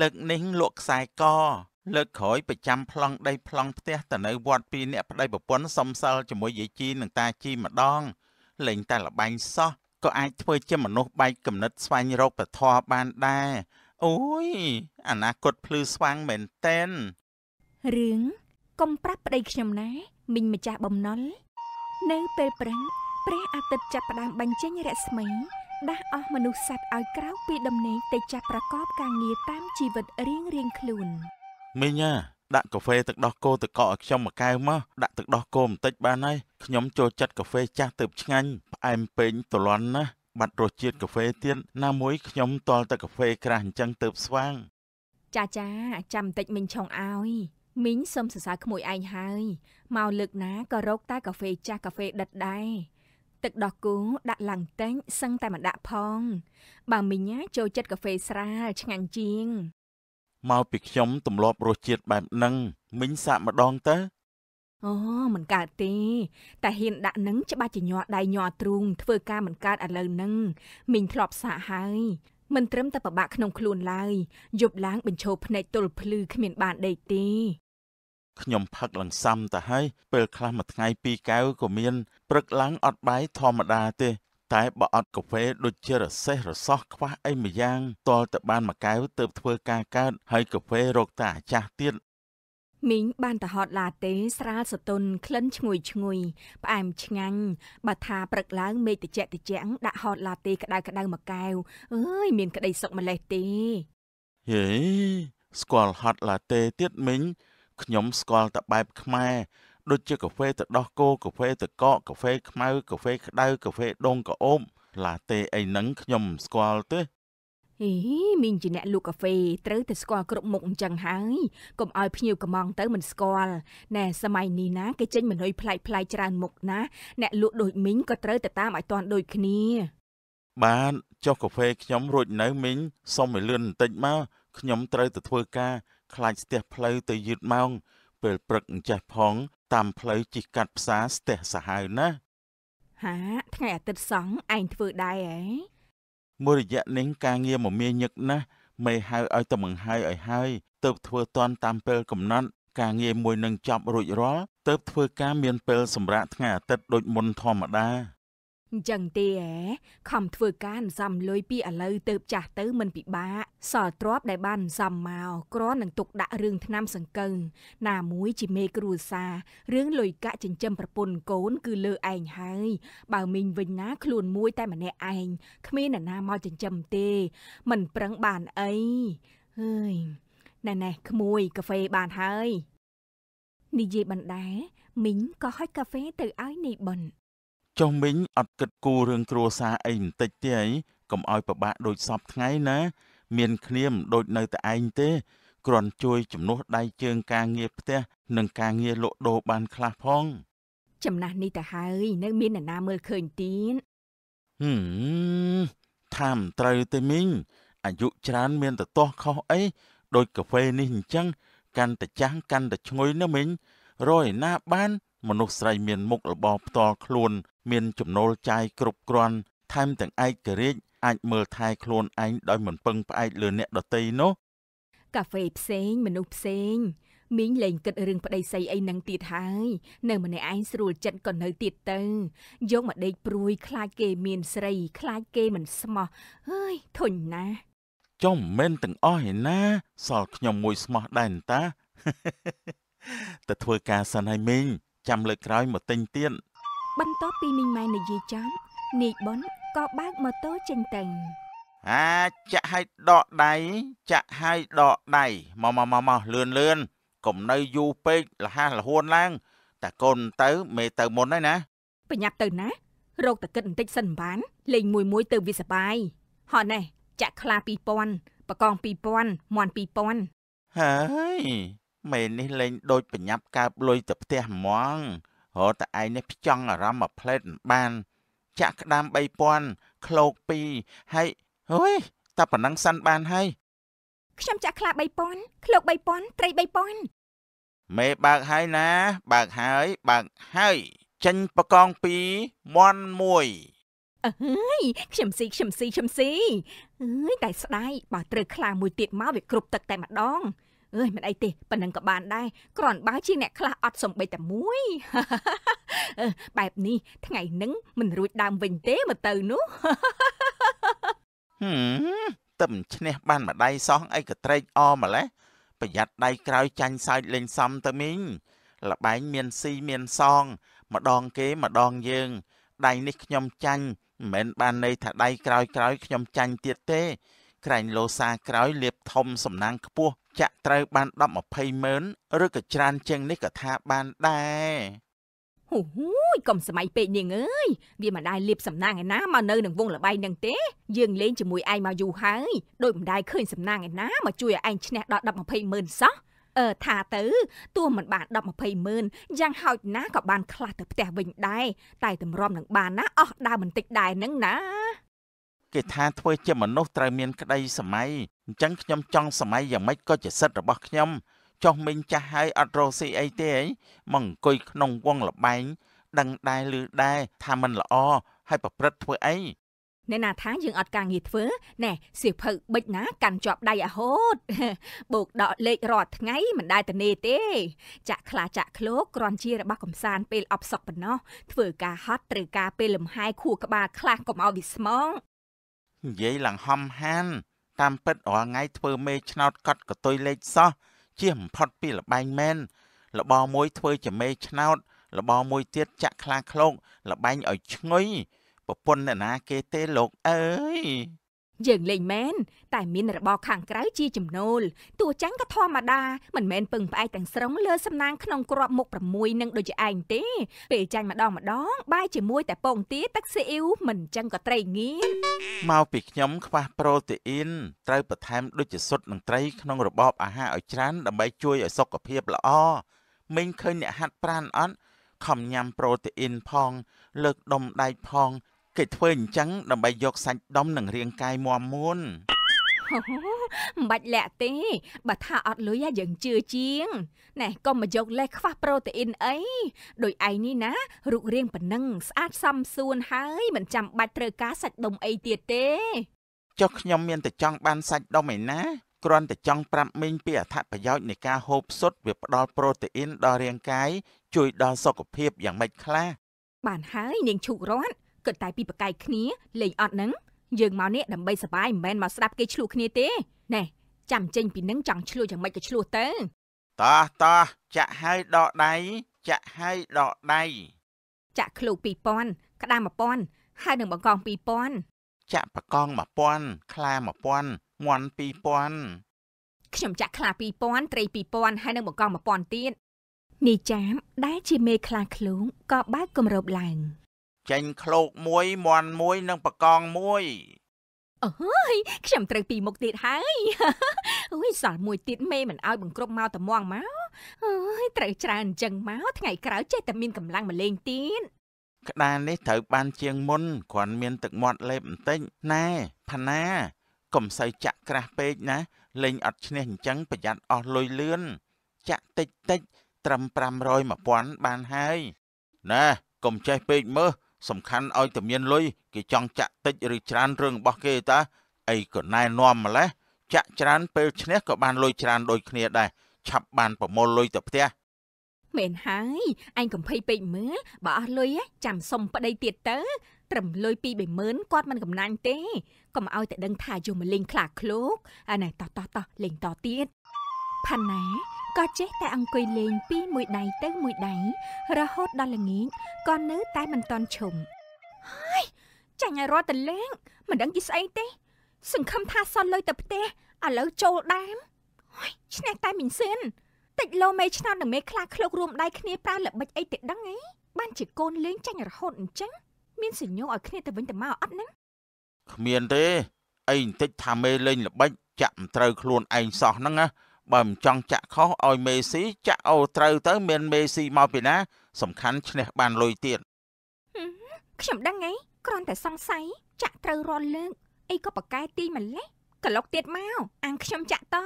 លើកនេះលក់ខ្សែកលើកក្រោយប្រចាំប្លង់ដីប្លង់ផ្ទះទៅនៅវត្តពីអ្នកប្តីប្រពន្ធសំសិលជាមួយយាយជីនិងតាជីម្ដង លេងតែលបែងសោះក៏អាចធ្វើជាមនុស្សបែកគំនិតស្វែងរកពធបានដែរអូយអនាគតភ្លឺស្វាងមែនតែនរឿងកុំប្រាប់ប្តីខ្ញុំណាមីងម្ចាស់បំណុលនៅពេលព្រឹងព្រះ អាទិត្យចាប់ផ្ដើមបញ្ចេញរស្មីដាស់អស់មនុស្សសត្វឲ្យក្រៅពីដំណេកទៅចាស់ប្រកបការងារតាមជីវិតរៀងរៀងខ្លួនមីញ៉ាដាក់កាហ្វេទឹកដោះគោទឹកកកឲ្យខ្ញុំមួយកែវមក ដាក់ទឹកដោះគោបន្តិចបានហើយខ្ញុំចូលចិត្តកាហ្វេចាស់ទៅឆ្ងាញ់ផ្អែមពេញទ្រលន់ណាស់បាត់រសជាតិកាហ្វេទៀតណាមួយខ្ញុំតល់តែកាហ្វេ ក្រាស់អញ្ចឹងទៅស្វាង ចាចាចាំបន្តិចមិញឆុងឲ្យមីងសុំសរសើរក្មួយឯងហើយមកលើកណាក៏រកតែកាហ្វេចាស់កាហ្វេដិតដែរទឹកដោះគោដាក់ឡើងតេងសឹងតែមិនដាក់ផងបើមីញ៉ាចូលចិត្តកាហ្វេស្រាលឆ្ងាញ់ជាងមកពីខ្ញុំទម្លាប់រសជាតិបែបហ្នឹងមីងសាក់ម្ដងទៅអូមិនកើតទេតែហ៊ានដាក់នឹងច្បាស់ជាញ័រដៃញ័រទ្រូងធ្វើការមិនកើតឥឡូវហ្នឹងមីងធ្លាប់សាក់ហើយមិនត្រឹមតែពិបាកក្នុងខ្លួនឡើយយប់ឡើង បញ្ឈរភ្នែកទល់ភ្លឺគ្មានបានដេកទេខ្ញុំផឹកលង្សាំទៅហើយពេលខ្លះមួយថ្ងៃពីរកែវក៏មានព្រឹកឡើងអត់បាយធម្មតាទេ តែបើអត់កាហ្វេដូចជារសេះរសោះខ្វះអីម្យ៉ាងតលទៅបានមួយកែវទៅធ្វើ ការកើតហើយកាហ្វេរកតែអាចាស់ទៀតមីងបានទៅហត់ឡាទេស្រាលសតុនក្លិនឈ្ងុយឈ្ងុយផ្អែមឆ្ងាញ់បើថាព្រឹកឡើង មេតិចតិចដាក់ហត់ឡាទេក្តៅក្តៅមួយកែវអើយមានក្តីសុខម្លេះទេហេស្គាល់ហត់ឡាទេទៀតមីងខ្ញុំស្គាល់តែបែបខ្មែរដូចជាកាហ្វេទឹកដោះគោកាហ្វេទឹកកកកាហ្វេខ្មៅកាហ្វេក្តៅកាហ្វេដូងក្អូបឡាតេអីហ្នឹងខ្ញុំស្គាល់ទេអេមីងជាអ្នក លក់កាហ្វេត្រូវតែស្គាល់គ្រប់មុខអញ្ចឹងហើយកុំឲ្យភ្ញៀវកំងទៅមិនស្គាល់ណែសម័យនេះណាគេចេញមនុស្សប្លែកប្លែកច្រើនមុខណាអ្នកលក់ដូចមីងក៏ត្រូវតែតាមឲ្យតាន់ដូចគ្នាបាទចុះកាហ្វេខ្ញុំរួចនៅមីងសុំឲ្យលឿនបន្តិចមកខ្ញុំត្រូវទៅធ្វើការខ្លាចស្ទះផ្លូវទៅយឺតម៉ោងពេលព្រឹកអញ្ចេះផង តាមផ្លូវជិះកាត់ផ្សារស្ទះសាហាវណាស់ហាថ្ងៃអាទិត្យសងឯងធ្វើដែរហ៎មួយរយៈនេះការងារមមាញឹកណាស់មេហៅឲ្យតែបង្ហើយឲ្យហើយទៅធ្វើតន់តាមពេលកំណត់ការងារមួយនឹងចប់រួចរាល់ទៅធ្វើការមានពេលសម្រាប់ថ្ងៃអាទិត្យដូចមុនធម្មតាអញ្ចឹងទេហ៎ខំធ្វើការសំលុយពីឥឡូវទៅចាស់ទៅមិនពិបាកសល់ទ្រពដែលបានសំមកគ្រាន់នឹងទុកដាក់រឿងឆ្នាំសង្កឹងណាមួយជាមេគ្រួសាររឿងលុយកាក់ចិញ្ចឹមប្រពន្ធកូន គឺលើឯងហើយ បើមីងវិញណាខ្លួនមួយតែម្នាក់ឯងគ្មាននរណាមកចិញ្ចឹមទេ មិនប្រឹងបានអីអើយណែណែក្មួយកាហ្វេបានហើយនិយាយបណ្ដែរមីងក៏ហុចកាហ្វេទៅឲ្យនៃប៊ុនចុះមីងអត់គិតគូររឿងគ្រួសារអីបន្តិចទេអីកុំឲ្យពិបាកដូចសពថ្ងៃណាមានក្លៀមដូចនៅតែឯងទេគ្រាន់ជួយជំនួសដៃជើង ការងារផ្ទះនិងការងារលក់ដូរបានខ្លះផង ចំណាស់នេះទៅហើយនៅមានអ្នកណាមើលឃើញទៀតហឹមថាមត្រូវទេមីងអាយុច្រើន មានតទាស់ខុសអីដូចកាហ្វេនេះអញ្ចឹងកាន់តែចាស់កាន់តែឈ្ងុយណាមីងរយណាបាន មនុស្សស្រីមានមុខរបរផ្ទាល់ខ្លួនមានចំណូលចាយគ្រប់គ្រាន់ ថែមទាំងឯករាជ្យអាចមើលថែខ្លួនឯងដោយមិនពឹងផ្អែកលើអ្នកដទៃនោះកាហ្វេផ្សេងមនុស្សផ្សេងមីងលែងគិតរឿងប្តីស្រីអីនឹងទៀតហើយនៅម្នាក់ឯងស្រួលចិត្តក៏នៅទៀតទៅយកមកដេកព្រួយខ្លាចគេមានស្រីខ្លាចគេមិនស្មោះអើយធុញណាចំមិនទាំងអស់ឯណាសល់ខ្ញុំមួយស្មោះដែរតាតែធ្វើការសិនឲ្យមីងចាំលើកក្រោយមកទិញទៀតបន្ទាប់ពីមីងម៉ែនិយាយចំនាយប៉ុនក៏បើកម៉ូតូចេញទៅអាចាក់ឲ្យដកដៃចាក់ឲ្យដកដៃមកមកមកមកលឿនលឿនកុំនៅយូរពេកលះលហួនឡើងតែកូនទៅមេទៅមុនហើយណាបញ្ញាប់ទៅណារោគតកិតបន្តិចសិនបាន លេងមួយមួយទៅវាសបាយហត់ណេះចាក់ខ្លា2000បកង2000មន់2000ហើយមេនេះលេងដូចបញ្ញាប់កើបលុយទៅផ្ទះហ្មងរត់តែឯងនេះផ្ចង់អារម្មណ៍មកផ្លេតបាន ចាក់ក្តាម3000ឃ្លោក2ហើយហុយតែប៉ុណ្ណឹងសិនបានហើយខ្ញុំចាក់ខ្លា3000ឃ្លោក3000ត្រី3000មេបើកហើយណាបើកហើយបើកហើយចេញបកង2មន់1អើយខ្ញុំស៊ីខ្ញុំស៊ីខ្ញុំស៊ីអើយតែស្ដាយបើត្រូវខ្លាមួយទៀតមកវាគ្រប់ទឹកតែម្ដងអើយមិនអីទេប៉ណ្ណឹងក៏បានដែរគ្រាន់បើជាអ្នកខ្លះអត់សំបីតែមួយអឺបែបនេះថ្ងៃនឹងមិនរួចដើមវិញទេមើលទៅនោះហឹមទឹមឈ្នះបានម្ដាយសោះអីក៏ត្រេកអរម្លេះប្រយ័ត្នដៃក្រោយចាញ់សើចលេងសំទៅមីងលបែងមានស៊ីមានសង ម្ដង គេម្ដងយើងដៃនេះខ្ញុំចាញ់មិនមែនបានន័យថាដៃក្រោយក្រោយខ្ញុំចាញ់ទៀតទេក្រែងលោសាក្រោយលៀបធំសំណាងខ្ពស់ចាក់ត្រូវបាន10 20ម៉ឺនឬក៏ច្រើនជាងនេះក៏ថាបានដែរហូហូយកុំសម័យពេកនាងអើយវាមិនដែរលៀបសំណាងឯណាមកនៅនឹងវងលបែងនឹងទេយើងលេងជាមួយឯងមកយូរហើយ ដូចមិនដែរឃើញសំណាងឯណាមកជួយឲ្យឯងឈ្នះដល់10 20ម៉ឺនសោះអឺថាទៅទោះមិនបាន10 20ម៉ឺនយ៉ាងហោចណាស់ក៏បានខ្លះទៅផ្ទះវិញដែរតែតម្រាំនឹងបានណាអស់ដើមបន្តិចដែរនឹងណាគេថាធ្វើជាមនុស្សត្រូវមានក្តីសម័យអញ្ចឹងខ្ញុំចង់សម័យយ៉ាងម៉េចក៏ជាសិទ្ធិរបស់ខ្ញុំចុះមិញចាស់ហើយអត់រស់ស៊ីអីទេអីមកអង្គុយក្នុងវងលបែងដឹងដែរឬដែរថាมันល្អហើយប្រព្រឹត្តធ្វើអីអ្នកណាថាយើង អត់ការងារធ្វើណែសៀវភៅបិចណាកាន់ជាប់ដៃអាហូតបូកដកលេខរាល់ថ្ងៃមិនដែរតនេទេចាក់ខ្លាចាក់ឃ្លោកក្រនជារបស់កំសានពេលអបសក់ប៉ុណ្ណោះធ្វើការហត់ត្រូវការពេលលំហែខួរក្បាលខ្លះកុំឲ្យវាស្មងនិយាយឡើងហំហានតាមពិតរាល់ថ្ងៃធ្វើមេឆ្នោតកាត់កតុយលេខសោះជាបំផុតពីលបែងមែនលបមួយធ្វើជាមេឆ្នោតលបមួយទៀតចាក់ខ្លាឃ្លោកលបែងឲ្យឈ្ងុយប្រពន្ធអ្នកណាគេទេលោកអើយយើងលេងមែនតែមានរបរខាងក្រៅជាចំណូលទោះចឹងក៏ធម្មតាមិនមែនពឹងផ្អែកទាំងស្រុងលើសំណាងក្នុងក្របមុខ6នឹងដូចឯងទេពេលចាញ់ម្ដងម្ដងបាយជាមួយតែពងទាទឹកស៊ីអ៊ីវ មិនចឹងក៏ត្រីងៀមមកពីខ្ញុំខ្វះប្រូតេអ៊ីន ត្រូវបន្ថែមដូចជាស៊ុតនិងត្រីក្នុងរបបអាហារឲ្យច្រើនដើម្បីជួយឲ្យសុខភាពល្អមិញឃើញអ្នកហាត់ប្រាណអត់ខំញ៉ាំប្រូតេអ៊ីនផង លើកដុំដែកផងគេធ្វើអញ្ចឹងដើម្បីយកសាច់ដុំនិងរាងកាយមមមួនមិនបាច់លាក់ទេបើថាអត់លុយយើងជឿជាងណែកុំមកយកលេសខ្វះប្រូតេអ៊ីនអីដោយឯងនេះណារូបរាងប៉ុណ្ណឹងស្អាតសមសួនហើយមិនចាំបាច់ត្រូវការសាច់ដុំអីទៀតទេចុះខ្ញុំមានតែចង់បានសាច់ដុំឯណាគ្រាន់តែចង់ប្រាប់មីងពីអត្ថប្រយោជន៍នៃការហូបស៊ុតវាផ្ដល់ប្រូតេអ៊ីនដល់រាងកាយជួយដល់សុខភាពយ៉ាងម៉េចខ្លះបានហើយនាងឈូករត់គិតតែពីប្រកែកគ្នាលេងអត់នឹងយើងមកនេះដើម្បីសបាយមិនមែនមកស្ដាប់គេឆ្លោះគ្នាទេណែចាំចេញពីនឹងចង់ឆ្លោះយ៉ាងម៉េចក៏ឆ្លោះទៅតោះតោះចាក់ហើយដកដៃចាក់ហើយដកដៃចាក់ឃ្លោក2000ក្តាម1000ហើយនឹងបង្កង2000ចាក់បកង1000ខ្លា1000ងន់2000ខ្ញុំចាក់ខ្លា2000ត្រី2000ហើយនឹងបង្កង1000ទៀតនេះចាមដែលជាមេខ្លាឃ្លូងក៏បើកគម្របឡើងចេញឃ្លោកមួយមន់មួយនិងបកងមួយអូយខ្ញុំត្រូវពីមុខទៀតហើយអូយសល់មួយទៀតមេមិនអោយបង្គ្រប់មកត្មងមកអូយត្រូវច្រើនអញ្ចឹងមកថ្ងៃក្រោយចេះតែមានកម្លាំងម្លេងទៀតក្តារនេះត្រូវបានជាងមុនគ្រាន់មានទឹកមាត់ លេបបន្តិចណែផាណាកុំសូវចាក់ក្រាស់ពេកណាលេងអត់ឈ្នះអញ្ចឹងប្រយ័ត្នអស់លុយលឿនចាក់តិចតិចត្រឹម500 1000បានហើយណែកុំចេះពេកមើលសំខាន់ឲ្យតែមានលុយគេចង់ចាក់តិចឬច្រើនរឿងរបស់គេតាអីក៏ណែនាំម្លេះចាក់ច្រើនពេលឈ្នះក៏បានលុយច្រើនដូចគ្នាដែរឆាប់បានប្រមូលលុយទៅផ្ទះមែនហើយឯងកំភៃពេកមើលបើអស់លុយចាំសុំប្តីទៀតទៅត្រឹមលុយ2 30000គាត់មិនកំណាញ់ទេកុំឲ្យតែដឹងថាយកមកលេងខ្លាឃ្លោកអានេះតោះតោះតោះលេងតទៀតផាន់ណាក៏ចេះតែអង្គុយលេងពីមួយដៃទៅមួយដៃរហូតដល់ល្ងាចក៏នៅតែមិនតន់ឈុំហើយ ចាញ់ឲ្យរត់តលេងមិនដឹងជាស្អីទេសង្ឃឹមថាសល់លុយទៅផ្ទះឥឡូវចូលដើមហើយឈ្នះតែមីនសិនតិចលោមេឆ្នោតនឹងមេខ្លាឃ្លុករួមដៃគ្នាប្រើល្បិចអីទៅដឹងអីបានជាកូនលេងចាញ់រហូតអញ្ចឹងមានសញ្ញោឲ្យគ្នាទៅវិញទៅមកអត់ហ្នឹងគ្មានទេអីបន្តិចថាមេលេងល្បិចចាក់មិនត្រូវខ្លួនឯងសោះហ្នឹងណាបើមិនចង់ចាក់ខុសឲ្យមេស៊ីចាក់អូត្រូវទៅមានមេស៊ីមកពីណាសំខាន់ឈ្នះបានលុយទៀតខ្ញុំដឹងហីគ្រាន់តែសង្ស័យចាក់ត្រូវរាល់លើកអីក៏ប៉កែទីម្លេះកលុកទៀតមកអាងខ្ញុំចាក់ត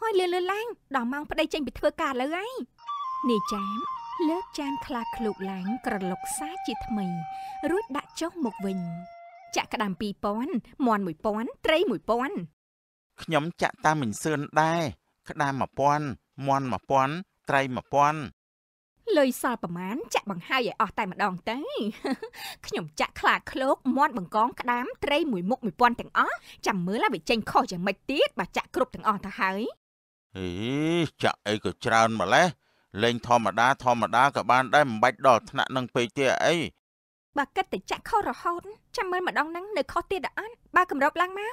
ហើយលឿនលឿនឡើងដល់ម៉ោងប្តីចេញពីធ្វើការលើអីនេះចាមលើកចានខ្លាឃ្លោកឡើងក្រឡុកសាជាថ្មី រួចដាក់ចុះមកវិញចាក់ក្តាម2000មន់1000ត្រី1000ខ្ញុំចាក់តាមមិញសឿនដែរក្តាម1000មន់1000ត្រីលុយសល់ប្រមាណចាក់បង្ហើយឲ្យអស់តែម្ដងទៅខ្ញុំចាក់ខ្លាឃ្លោកមាន់បង្កងក្តាមត្រីមួយមុខ1000ទាំងអស់ចាំមើលឲ្យវាចេញខុសយ៉ាងម៉េចទៀតបើចាក់គ្រប់ទាំងអស់ទៅហើយអេចាក់អីក៏ច្រើនម្លេះលេងធម្មតាធម្មតាក៏បានដែរមិនបាច់ដល់ថ្នាក់នឹងពេកទៀតអីបើគិតតែចាក់ខុសរហូតចាំមើលម្ដងហ្នឹងនៅខុសទៀតអត់បើគម្របឡើងមក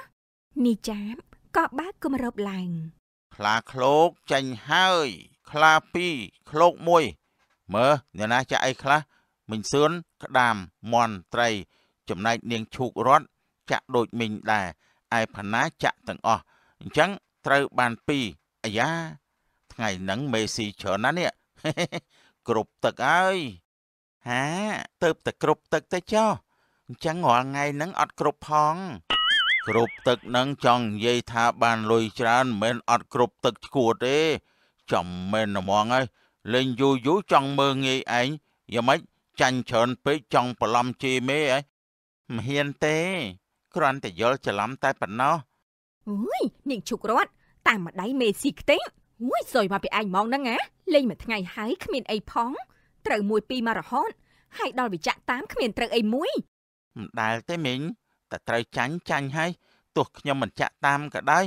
នេះចាមក៏បើគម្របឡើងខ្លាឃ្លោកចាញ់ហើយខ្លាពីរឃ្លោកមួយមើអ្នកណាចាក់អីខ្លះមិញសឿនក្តាមមន់ត្រីចំណែកនាងឈូករត់ចាក់ដូចមិញដែរឯផាណាចាក់ទាំងអស់អញ្ចឹងត្រូវបានពីរអាយ៉ាថ្ងៃហ្នឹងមេស៊ីច្រើនណាស់នេះគ្រប់ទឹកហើយហាទៅតែគ្រប់ទឹកទៅចុះអញ្ចឹងរាល់ថ្ងៃហ្នឹងអត់គ្រប់ផង គ្រប់ទឹកហ្នឹងចង់និយាយថាបានលុយច្រើនមិនមែនអត់គ្រប់ទឹកឈួតទេចំមែនហ្មងហើយលេងយូរយូរចង់មើងងាយឯងយ៉ាងម៉េចចាញ់ច្រើនពេកចង់បន្លំជេរមេឯងមិនហ៊ានទេគ្រាន់តែយល់ច្រឡំតែប៉ុណ្ណោះអូយនាង ជុករត់តាមម្ដាយមេស៊ីខ្ទេអូយសុយមកពីឯងហ្មងហ្នឹងណាលេងមួយថ្ងៃហើយគ្មានអីផង ត្រូវមួយពីរមករហូតហើយដល់វិចាក់តាមគ្មាន ត្រូវអីមួយមិនដែលទេមីងតែត្រូវចាញ់ចាញ់ហើយទោះខ្ញុំមិនចាក់តាមក៏ដោយ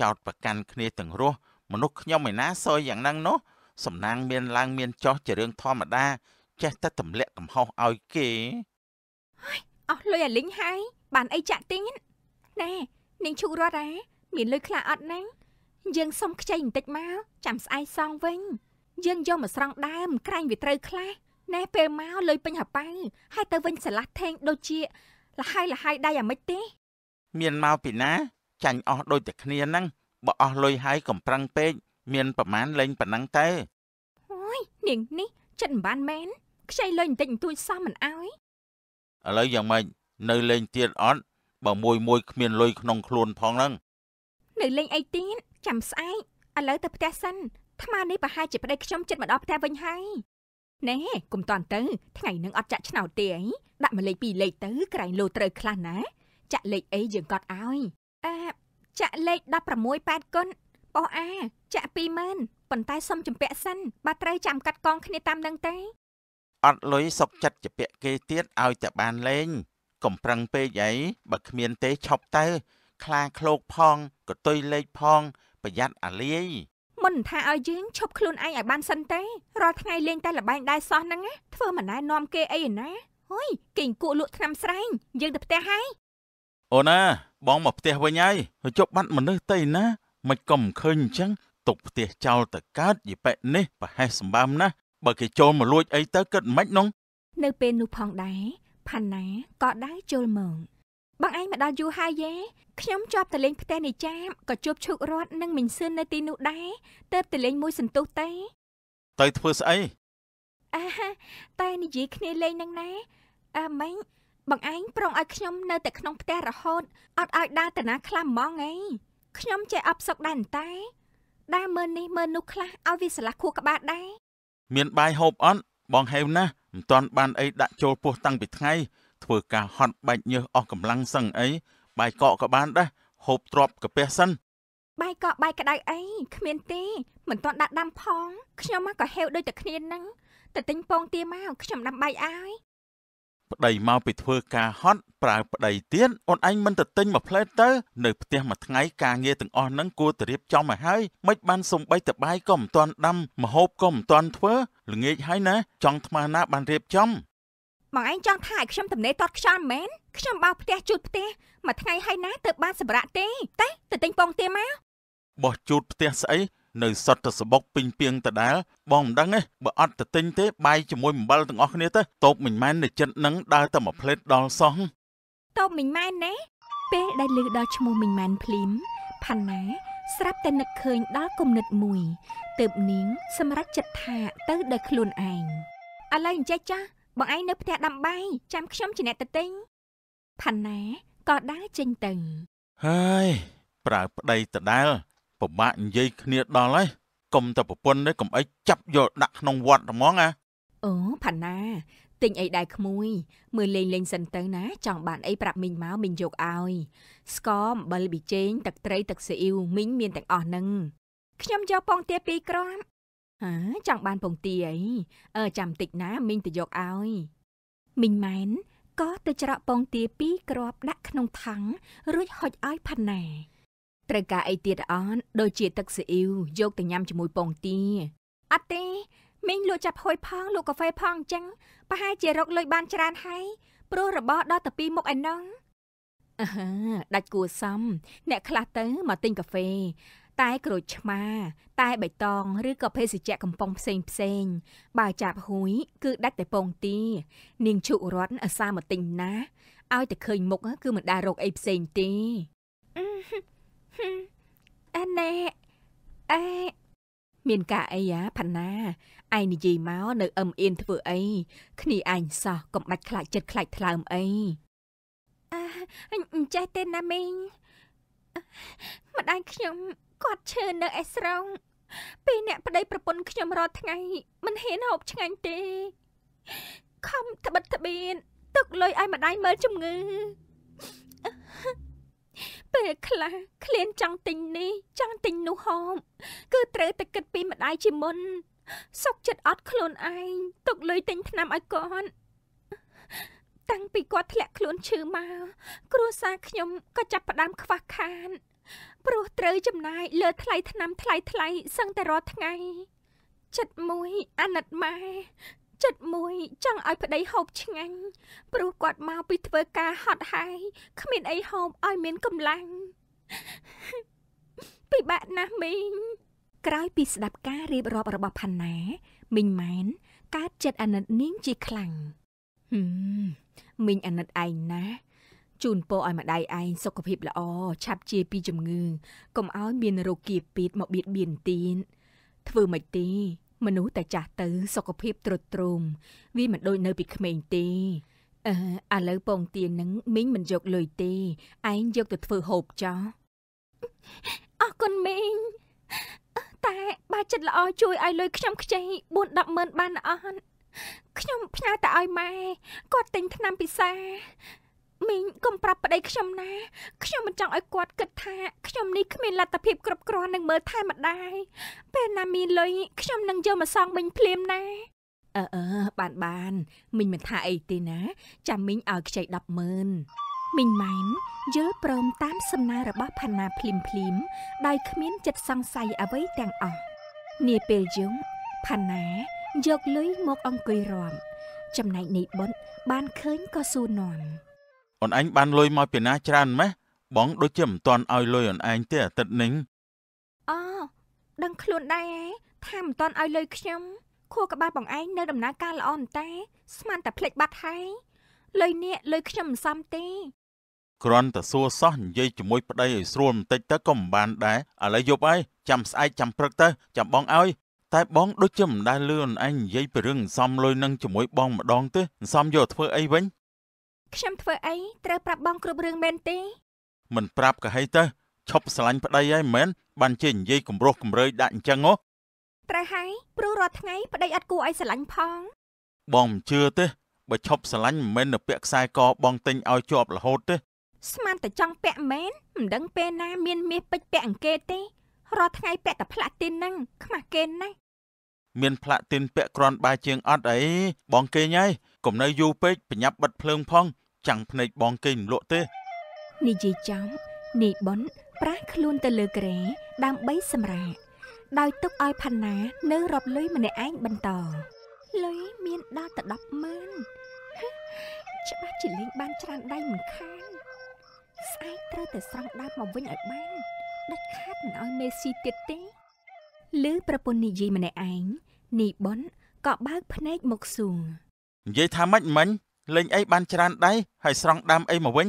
ចោតប្រកាន់គ្នាទាំងរស់មនុស្សខ្ញុំឯណាសុយយ៉ាងហ្នឹងនោះសំណាងមានឡើងមានចុះជារឿងធម្មតា ចេះតែទម្លាក់កំហុសឲ្យគេអស់លុយអាលីងហើយបានអីចាក់ទីងណែនាងឈូរត់ហ៎មានលុយខ្លះអត់ណាយើងសុំខ្ចីបន្តិចមកចាំស្អែកសងវិញ យើងយកមកស្រង់ដើមក្រែងវាត្រូវខ្លះណែពេលមកលុយពេញហប៉ៅហើយទៅវិញឆ្លាស់ថេងដូចជា លហើយលហើយដៃអាមិចទេមានមកពីណាចាញ់អស់ដូចតែគ្នាហ្នឹងបើអស់លុយហើយកុំប្រឹងពេកមានប្រមាណលេងប៉ុណ្ណឹងទេអូយនាងនេះចិត្តមិនបានមែនខ្ចីលេងបន្តិចបន្តួចសោះមិនអើយឥឡូវយ៉ាងម៉េចនៅលេងទៀតអត់បើមួយមួយគ្មានលុយក្នុងខ្លួនផងហ្នឹងនៅលេងអីទៀតចាំស្អែកឥឡូវទៅផ្ទះសិន ថ្មនេះប្រហែលជាប្តីខ្ញុំចិត្តមកដល់ផ្ទះវិញហើយណែកុំតន់ទៅថ្ងៃនឹងអត់ចាក់ឆ្នោតទេអីដាក់មកលេខ2លេខទៅក្រែងលោត្រូវខ្លះណាចាក់លេខអីយើងកត់ឲ្យអឺចាក់លេខ16 8គុណប៉ុសអាចាក់2ម៉ឺនប៉ុន្តែសុំចម្ពាក់សិនបើត្រូវចាំកាត់កងគ្នាតាមនឹងទេអត់លុយសុកចិត្តចម្ពាក់គេទៀតឲ្យតែបានលេង កំប្រឹងពេកអីបើគ្មានទេឈប់ទៅ ខ្លាឃ្លោកផងក៏ទុយលេខផង ប្រយ័ត្នអាលាយមិនថាឲ្យយើងឈប់ខ្លួនឯងឲ្យបានសិនទេរាល់ថ្ងៃលេងតែលបែងដែរសោះហ្នឹងណាធ្វើមិនណែនាំគេអីណាហុយគេងគក់លក់ឆ្នាំស្រែងយើងទៅផ្ទះហើយអូនណាបងមកផ្ទះវិញហើយជប់បាត់មនុស្សទៅណាមិនក៏មិនឃើញអញ្ចឹងទុកផ្ទះចោលទៅកើតយិបិនេះប្រហែលសម្បើមណាស់បើគេចូលមកលួចអីទៅគិតមិនហ្នឹងនៅ ពេលនោះផងដែរផាន់ណាក៏ដែរចូលមកបងឯងមកដល់យូរហើយយេខ្ញុំជាប់ទៅលេងផ្ទះនៃចាមក៏ជួបឈូករត់និងមិញសឿននៅទីនោះដែរទៅទៅលេងមួយសន្ទុះតែទៅធ្វើស្អីអាតែនិយាយគ្នាលេងនឹងណាអាមិញបងឯងប្រងឲ្យខ្ញុំនៅតែក្នុងផ្ទះរហូតអត់ឲ្យដើរតាណា ខ្លះហ្មងឯងខ្ញុំចេះអបសុកដែរតែដើរមើលនេះមើលនោះខ្លះឲ្យវាឆ្លាស់ខួរក្បាលដែរមានបាយហូបអត់បងហេវណាស់មិនទាន់បានអី ដាក់ចូលពោះតាំងពីថ្ងៃធ្វើការហត់បាច់ញើសអស់កម្លាំងសឹងអីបាយកកក៏បានដែរហូបទ្របកាពះសិនបាយកកបាយក្តៅអីគ្មានទេមិនទាន់ដាក់ដាំផង ខ្ញុំមកក៏ហេវដូចតែគ្នាហ្នឹងតែទិញពងទាមកខ្ញុំដាំបាយឲ្យប្តីមកពីធ្វើការហត់ប្រើប្តីទៀតអូនឯងមិនទៅទិញមួយផ្លែទៅ នៅផ្ទះមួយថ្ងៃការងារទាំងអស់ហ្នឹងគួរតែរៀបចំឲ្យហើយមិនបានសំបីតបាយក៏មិនទាន់ដាំម្ហូបក៏មិនទាន់ធ្វើល្ងាចហើយណា ចង់ថ្មណាបានរៀបចំបងឯងចង់ថាឲ្យខ្ញុំទំនេរតតខ្យល់មែនខ្ញុំបោផ្ទះជូតផ្ទះមួយថ្ងៃហើយណាទៅបានសម្រាប់ទេតែទៅទិញពងទាមកបោះជូតផ្ទះស្អីនៅសតសបុកពេញពីងដដាលបងមិនដឹងទេបើអត់ទៅទិញទេបាយជាមួយអំបិលទាំងអស់គ្នាទៅតូបមិញម៉ែននៅចិត្តនឹងដើរតែមួយផ្លេតដល់សោះតូបមិញម៉ែនណែពេលដែលឮដល់ឈ្មោះមិញម៉ែនភ្លាមផាន់ណាស្រាប់តែនឹកឃើញដល់គំនិតមួយទើបនាង សម្រេចចិត្តថាទៅដោយខ្លួនឯងឥឡូវអញ្ចេះចាស់បងឯងនៅផ្ទះដាំបាយចាំខ្ញុំជាអ្នកទៅទិញផាន់ណាក៏ដើរចេញទៅហើយប្រើប្តីដដែលពិបាកនិយាយគ្នាដល់ហើយកុំតែប្រពន្ធនេះកុំអីចាប់យកដាក់ក្នុងវត្តហ្មងណាអូផាណាទិញអីដែរក្មួយ មើលលេងលេងសិនទៅណាចង់បាន អីប្រាប់មីងមកមីងយកឲ្យ ស្ករអំបិលប៊ីចេងទឹកត្រីទឹកស៊ីអ៊ីវមីងមានទាំងអស់ហ្នឹងខ្ញុំយកពងទា2គ្រាប់ហ៎ចង់បានពងទាអីអឺចាំតិចណាមីងទៅយកឲ្យមីងម៉ែនក៏ទៅច្រកពងទា2គ្រាប់ដាក់ក្នុងថង់រួចហុចឲ្យផាណាត្រូវការអីទៀតអត់ដូចជាទឹកស៊ីអ៊ីវយកទៅញ៉ាំជាមួយពងទាអត់ទេមីងលក់ចាប់ហួយផងលក់កាហ្វេផងអញ្ចឹងប្រហែលជារកលុយបានច្រើនហើយព្រោះរបស់ដល់តែពីរមុខឯណោះអឺដាច់គួសមអ្នកខ្លះទៅមកទិញកាហ្វេតែក្រូចឆ្មា តែបៃតងឬក៏ភេសជ្ជៈកំប៉ុងផ្សេងផ្សេង បើចាប់ហួយគឺដាច់តែពងទា នាងជុរត់អាសាមកទិញណាឲ្យតែឃើញមុខគឺមិនដាររកអីផ្សេងទេអណែអេមានការអីយ៉ាផាណាឯងនិយាយមកនៅអឹមអៀនធ្វើអីគ្នាឯងសោះកុំបាច់ខ្លាចចិត្តខ្លាចថ្លើមអីអឺអញ្ចេះទេណាមីងម្ដាយខ្ញុំគាត់ឈឺនៅអេស្រងពេលអ្នកប្តីប្រពន្ធខ្ញុំរាល់ថ្ងៃមិនហ៊ានហូបឆ្ងាញ់ទេខំត្បិតត្បៀនទុកលុយឲ្យម្ដាយមើលជំងឺពេលខ្លះឃ្លានចង់ទិញនេះចង់ទិញនោះហូបគឺត្រូវតែគិតពីម្ដាយជាមុនសុកចិត្តអត់ខ្លួនឯងទុកលុយទិញថ្នាំឲ្យគាត់តាំងពីគាត់ធ្លាក់ខ្លួនឈឺមកគ្រួសារខ្ញុំក៏ចាប់ផ្ដើមខ្វះខានព្រោះត្រូវចំណាយលើថ្លៃថ្នាំថ្លៃថ្លៃសឹងតែរាល់ថ្ងៃចិត្តមួយអាណិតម៉ែចិត្តមួយចង់ឲ្យប្តីហូបឆ្ងាញ់ព្រោះគាត់មកពីធ្វើការហត់ហាយគ្មានអីហូបឲ្យមានកម្លាំងពិបាកណាស់មីងក្រោយពីស្ដាប់ការរៀបរាប់របស់ផាណាមីងម៉ែនកើតចិត្តអាណិតនាងជាខ្លាំងហឹមមីងអាណិតឯងណាជូនពរឲ្យម្ដាយឯងសុខភាពល្អឆាប់ជាពីជំងឺកុំឲ្យមានរោគគៀពីតមកបៀតបៀនទីនធ្វើមិនទេមនុស្សតែចាស់ទៅសុខភាពទ្រុឌទ្រោមវាមិនដូចនៅពីក្មេងទេអឺឥឡូវពងទៀននឹងមីងមិនយកលុយទេឯងយកទៅធ្វើហូបចោះអរគុណមីងតែបើចិត្តល្អជួយឲ្យលុយខ្ញុំខ្ចី4 10ម៉ឺនបានអត់ខ្ញុំផ្ញើតែឲ្យម៉ែគាត់ទិញថ្នាំពិសាមីងកុំប្រាប់ប្តីខ្ញុំណាខ្ញុំមិនចង់ឲ្យគាត់គិតថាខ្ញុំនេះគ្មានលទ្ធភាពគ្រប់គ្រាន់នឹងមើលថែម្ដាយពេលណាមានលុយខ្ញុំនឹងយកមកសងវិញភ្លាមណាអឺអឺបានបានមីងមិនថាអីទេណាចាំមីងឲ្យខ្ចី100000មីងម៉ែនយល់ព្រមតាមសំណើរបស់ផាណាភ្លាមភ្លាមដោយគ្មានចិត្តសង្ស័យអ្វីទាំងអស់នាពេលយំផាណាយកលុយមកអង្គុយរាប់ចំណែកនៃបុតបានឃើញក៏សួរនាំអូនអញបានលុយមកពីណាច្រើនម៉េះបងដូចជាមិនទាន់ឲ្យលុយអូនឯងទេអាទិត្យនេះអូដឹងខ្លួនដែរថាមិនទាន់ឲ្យលុយខ្ញុំខួរក្បាលបងឯងនៅដំណើរការល្អមែនតែស្មានតែភ្លេចបាត់ហើយលុយនេះលុយខ្ញុំមិនសមទេគ្រាន់តែសួរសោះនិយាយជាមួយប្តីឲ្យស្រួលបន្តិចទៅក៏មិនបាន ដែរឥឡូវយប់ហើយចាំស្អែកចាំព្រឹកទៅចាំបងឲ្យតែបងដូចជាមិនដែលលឿនឯងនិយាយពីរឿងសំលុយនឹងជាមួយបងម្ដងទេសំយកធ្វើអីវិញខ្ញុំធ្វើអីត្រូវប្រាប់បងគ្រប់រឿងមែនទេមិនប្រាប់ក៏ហីទៅឈប់ស្រឡាញ់ប្តីហើយមែនបានជានិយាយគំរោះគំរើយដាក់អញ្ចឹងហ៎ត្រូវហើយព្រោះរាល់ថ្ងៃប្តីអត់គួរឲ្យស្រឡាញ់ផង បងមិនជឿទេបើឈប់ស្រឡាញ់មិនមែនទៅពាក់ខ្សែកបងទិញឲ្យជាប់រហូតទេ ស្មានតែចង់ពាក់មែនមិនដឹងពេលណាមានមាសពេជ្រពាក់អង្កេតទេរាល់ថ្ងៃពាក់តែផ្លាទីនហ្នឹងខ្មាស់គេណាស់មានផ្លាទីនពាក់ក្រាន់បាយជាងអត់អីបងគេញ៉ៃកុំនៅយូរពេកប្រញាប់បិទភ្លើងផងចាំងភ្នែកបងគេមិនលក់ទេនិយាយចំនីប៉ុនប្រាស់ខ្លួនទៅលើក្រែដើម្បីសម្រាក ដោយទុកឲ្យផាណា នៅរອບលុយម្នាក់ឯងបន្តលុយមានដល់ទៅ100000ច្បាស់ជាលេងបានច្រើនដៃមិនខានស្អែកត្រូវតែស្រង់ដើមមកវិញឲ្យបានដាច់ខាតមិនឲ្យមេស៊ីទៀតទេឬប្រពន្ធនិយាយម្នាក់ឯងនីប៉ុនក៏បើកភ្នែកមកសួរនិយាយថាម៉េចមិញលេងអីបានច្រើនដែរហើយស្រង់ដាំអីមកវិញ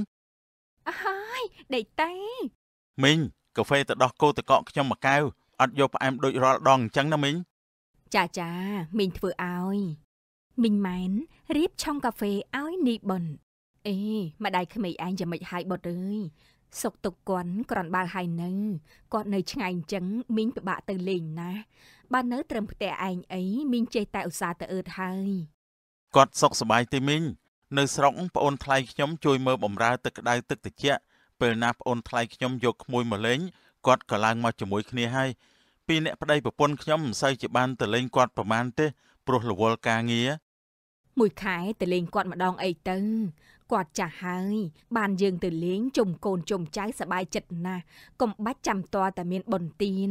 អហើយដេកតែមីងកាហ្វេទៅដោះគោតកកខ្ញុំមកកៅអត់យកផ្អែមដូចរាល់ដងអញ្ចឹងណាមីងចាចាមីងធ្វើឲ្យមីងម៉ែនរៀបឆុងកាហ្វេឲ្យនីបុនអេម្ដាយក្មេកឯងយ៉ាងម៉េចហើយបុតអើយសុកទុកគាត់ក្រាន់បាល់ហើយនៅគាត់នៅ ឆ្ងាយអញ្ចឹងមីងពិបាកទៅលេងណាស់បើនៅត្រឹមផ្ទះឯងអីមីងចេះតែឧស្សាហ៍ទៅអឺតហើយគាត់សុខសប្បាយទេមីងនៅស្រុកប្អូនថ្លៃខ្ញុំជួយមើលបំរើទឹកក្តៅទឹកត្រជាក់ពេលណាប្អូនថ្លៃខ្ញុំយកក្មួយមកលេងគាត់ក៏ឡើងមកជាមួយគ្នាហើយពីអ្នកប្តីប្រពន្ធខ្ញុំមិនសូវជាបានទៅលេងគាត់ប្រមាណទេព្រោះរវល់ការងារមួយខែទៅលេងគាត់ម្ដងអីទៅគាត់ចាស់ហើយ បានយើងទៅលេងជុំកូនជុំចៅសบายចិត្តណាស់កុំបាច់ចាំតតែមានបន្ទាន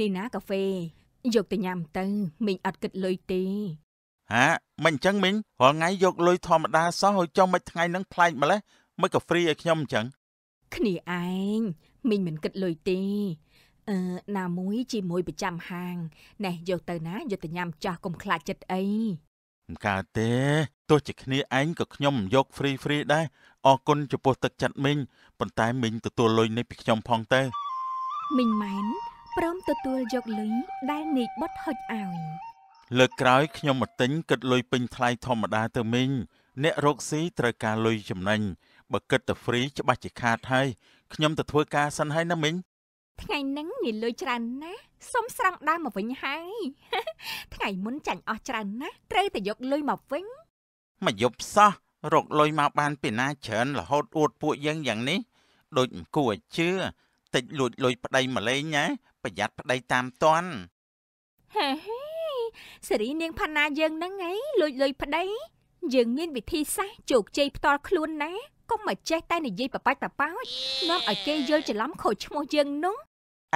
នេះណាកាហ្វេយកទៅញ៉ាំទៅមីងអត់គិតលុយទេហាមិនអញ្ចឹងមីងរាល់ថ្ងៃយកលុយធម្មតាសោះហើយចុះមិនថ្ងៃហ្នឹងប្លែកម្លេះមិនក៏ហ្វ្រីឲ្យខ្ញុំអញ្ចឹងគ្នាឯងមីងមិនគិតលុយទេអឺណាមួយជាមួយ ប្រចាំហាងណេះយកទៅណាយកទៅញ៉ាំចាស់កុំខ្លាចចិត្តអីមិនកើតទេទោះជាគ្នាឯងក៏ខ្ញុំមិនយកហ្វ្រីហ្វ្រីដែរអរគុណចំពោះទឹកចិត្តមីងប៉ុន្តែមីងទទួលលុយនេះពីខ្ញុំផងទៅមីងម៉ែនព្រមទទួលយកលុយដែលនេកបុតហុចឲ្យលើកក្រោយខ្ញុំមកទិញគិតលុយពេញថ្លៃធម្មតាទៅមិញអ្នក រកស៊ីត្រូវការលុយចំណេញបើគិតទៅ free ច្បាស់ជាខាតហើយខ្ញុំទៅធ្វើការសិនហើយណាមិញថ្ងៃហ្នឹងមានលុយច្រើនណាស់សុំស្រង់ដើមមកវិញហើយថ្ងៃមុនចាញ់អស់ច្រើនណាស់ត្រូវតែយកលុយមកវិញមកយប់សោះរកលុយមកបានពីណាច្រើនរហូតអួតពួកយើងយ៉ាងនេះដូចមិនគួរជឿតិចលួចលុយប្តីម្លេងណាប្រយ័ត្នប្តីតាមតន់ហេហេសេរីនាងផាណាយើងហ្នឹងឯងលួចលុយប្តីយើងមានវិធីសាស្ត្រជោគជ័យផ្ទាល់ខ្លួនណាកុំមកចេះតែនិយាយបបាច់បបោចនាំឲ្យគេយល់ច្រឡំខូចឈ្មោះយើងនោះ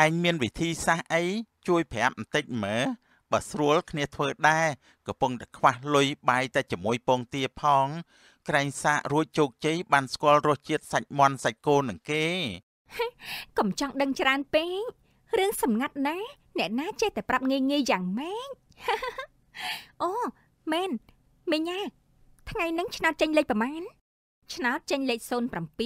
ឯងមានវិធីសាស្ត្រអីជួយប្រាប់បន្តិចមើលបើស្រួលគ្នាធ្វើដែរកំពុងតែខ្វះលុយបាយតែជាមួយពងទាផងក្រែងសាករួចជោគជ័យបានស្គាល់រសជាតិសាច់មន់សាច់គោនឹងគេកុំចង់ដឹងច្រើនពេករឿងសម្ងាត់ណាអ្នកណាចេះតែប្រាប់ងាយងាយយ៉ាងម៉េចអូមែនមីញ៉ាថ្ងៃហ្នឹងឆ្នោតចេញលេខប្រមាណឆ្នោតចេញលេខ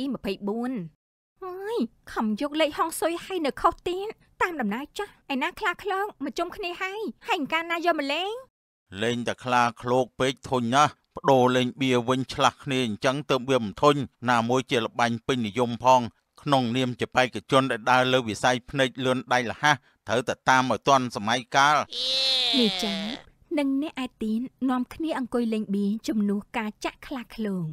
0724អើយខំយកលេខហងសុយឲ្យនៅខុសទៀតតាមដំណើរចាស់ឯណាខ្លាខ្លោកមកជុំគ្នាហើយហើយកាលណាយកមកលេង លេងតែខ្លាឃ្លោកពេកធុញណាស់បដូរលេងបៀវិញឆ្លាស់គ្នាអញ្ចឹងទៅវាមិនធុញណាមួយជាលបាញ់ពេញនិយមផងក្នុងនាមជាបេក្ខជនដែលដើរលើវិស័យភ្នែកលឿនដៃលះត្រូវតែតាមឲ្យទាន់សម័យកាលនេះចានិងអ្នកឯទីននាំគ្នាអង្គុយលេងបៀជំនួសការចាក់ខ្លាឃ្លោង